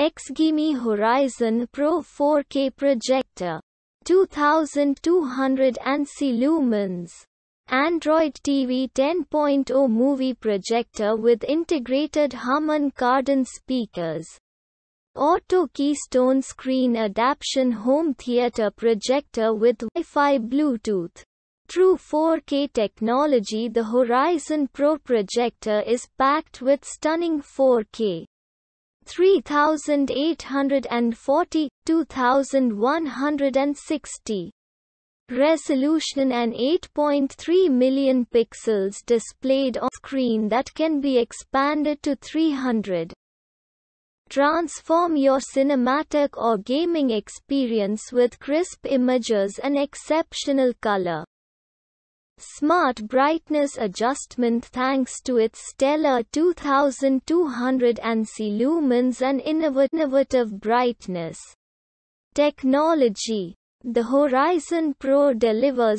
Xgimi Horizon Pro 4K projector. 2200 ANSI lumens. Android TV 10.0 movie projector with integrated Harman Kardon speakers. Auto Keystone Screen Adaption Home Theater Projector with Wi-Fi Bluetooth. True 4K technology The Horizon Pro projector is packed with stunning 4K 3840, 2160 resolution and 8.3 million pixels displayed on screen that can be expanded to 300. Transform your cinematic or gaming experience with crisp images and exceptional color. Smart brightness adjustment thanks to its stellar 2200 ANSI lumens and innovative brightness. Technology The Horizon Pro delivers